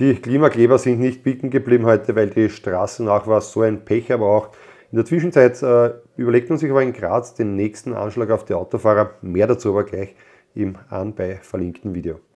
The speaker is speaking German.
Die Klimakleber sind nicht bieten geblieben heute, weil die Straßen nach war so ein Pech, aber auch in der Zwischenzeit äh, überlegt man sich aber in Graz den nächsten Anschlag auf die Autofahrer. Mehr dazu aber gleich im anbei verlinkten Video.